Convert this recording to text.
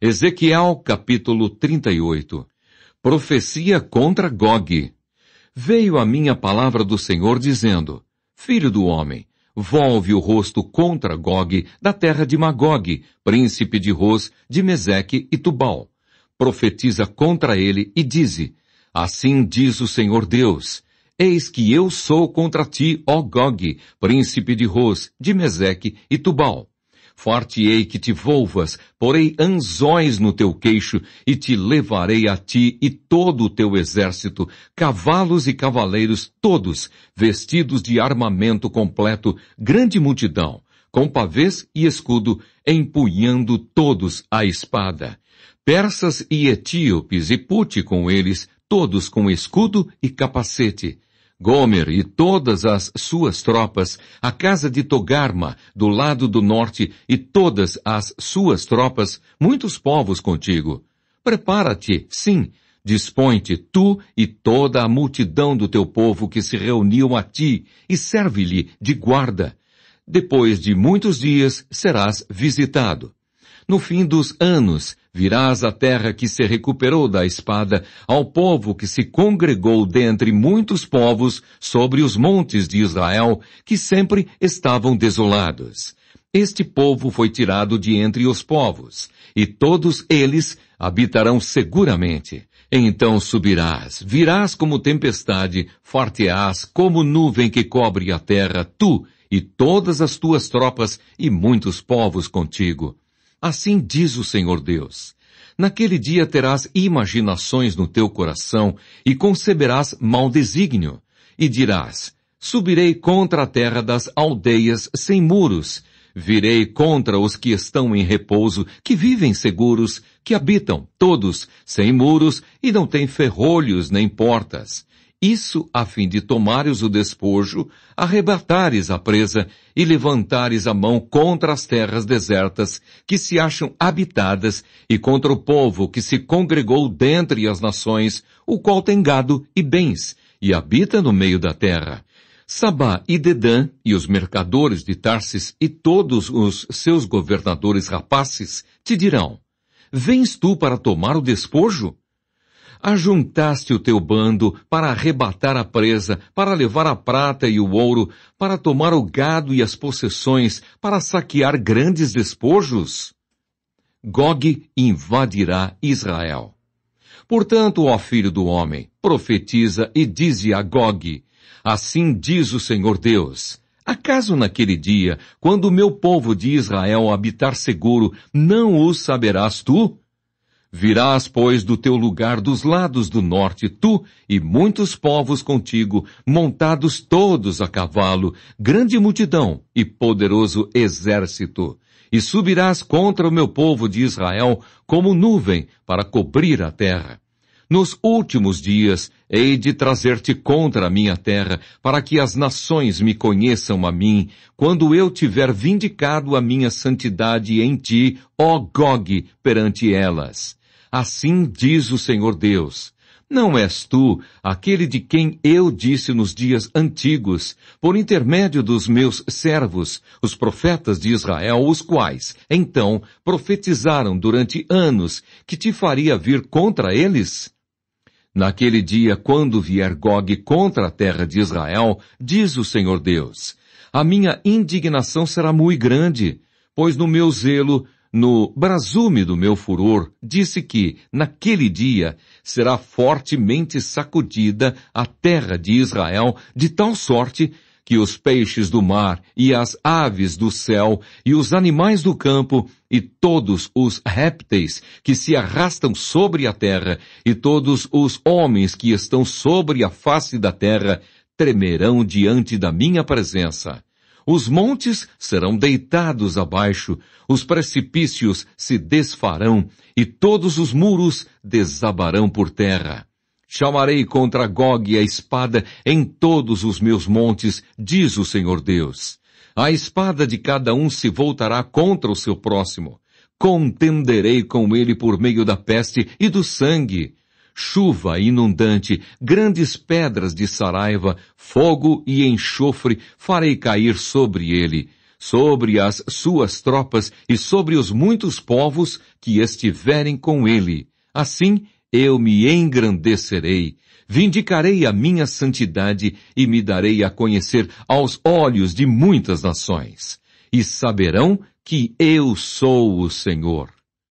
Ezequiel capítulo 38 Profecia contra Gog. Veio a minha palavra do Senhor dizendo, Filho do homem, volve o rosto contra Gog, da terra de Magog, príncipe de Ros, de Meseque e Tubal. Profetiza contra ele e dize, Assim diz o Senhor Deus, Eis que eu sou contra ti, ó Gog, príncipe de Ros, de Meseque e Tubal Forte-ei que te volvas, porei anzóis no teu queixo, e te levarei a ti e todo o teu exército, cavalos e cavaleiros todos, vestidos de armamento completo, grande multidão, com pavês e escudo, empunhando todos a espada. Persas e etíopes e pute com eles, todos com escudo e capacete. Gomer e todas as suas tropas, a casa de Togarma, do lado do norte, e todas as suas tropas, muitos povos contigo. Prepara-te, sim, dispõe-te tu e toda a multidão do teu povo que se reuniu a ti, e serve-lhe de guarda. Depois de muitos dias serás visitado. No fim dos anos Virás à terra que se recuperou da espada, ao povo que se congregou dentre muitos povos sobre os montes de Israel, que sempre estavam desolados. Este povo foi tirado de entre os povos, e todos eles habitarão seguramente. Então subirás, virás como tempestade, forteás como nuvem que cobre a terra, tu e todas as tuas tropas e muitos povos contigo. Assim diz o Senhor Deus. Naquele dia terás imaginações no teu coração e conceberás mau desígnio, e dirás, subirei contra a terra das aldeias sem muros, virei contra os que estão em repouso, que vivem seguros, que habitam, todos, sem muros e não têm ferrolhos nem portas. Isso a fim de tomares o despojo, arrebatares a presa e levantares a mão contra as terras desertas que se acham habitadas e contra o povo que se congregou dentre as nações, o qual tem gado e bens e habita no meio da terra. Sabá e Dedã e os mercadores de Tarsis e todos os seus governadores rapaces te dirão, Vens tu para tomar o despojo? Ajuntaste o teu bando para arrebatar a presa, para levar a prata e o ouro, para tomar o gado e as possessões, para saquear grandes despojos? Gog invadirá Israel. Portanto, ó filho do homem, profetiza e dize a Gog, assim diz o Senhor Deus, acaso naquele dia, quando o meu povo de Israel habitar seguro, não o saberás tu? Virás, pois, do teu lugar dos lados do norte, tu e muitos povos contigo, montados todos a cavalo, grande multidão e poderoso exército. E subirás contra o meu povo de Israel como nuvem para cobrir a terra. Nos últimos dias hei de trazer-te contra a minha terra, para que as nações me conheçam a mim, quando eu tiver vindicado a minha santidade em ti, ó Gog, perante elas. Assim diz o Senhor Deus, não és tu aquele de quem eu disse nos dias antigos, por intermédio dos meus servos, os profetas de Israel, os quais, então, profetizaram durante anos que te faria vir contra eles? Naquele dia, quando vier Gog contra a terra de Israel, diz o Senhor Deus, a minha indignação será muito grande, pois no meu zelo no brasume do meu furor, disse que, naquele dia, será fortemente sacudida a terra de Israel de tal sorte que os peixes do mar e as aves do céu e os animais do campo e todos os répteis que se arrastam sobre a terra e todos os homens que estão sobre a face da terra tremerão diante da minha presença. Os montes serão deitados abaixo, os precipícios se desfarão e todos os muros desabarão por terra. Chamarei contra Gog a espada em todos os meus montes, diz o Senhor Deus. A espada de cada um se voltará contra o seu próximo. Contenderei com ele por meio da peste e do sangue chuva inundante, grandes pedras de saraiva, fogo e enxofre farei cair sobre ele, sobre as suas tropas e sobre os muitos povos que estiverem com ele. Assim eu me engrandecerei, vindicarei a minha santidade e me darei a conhecer aos olhos de muitas nações, e saberão que eu sou o Senhor.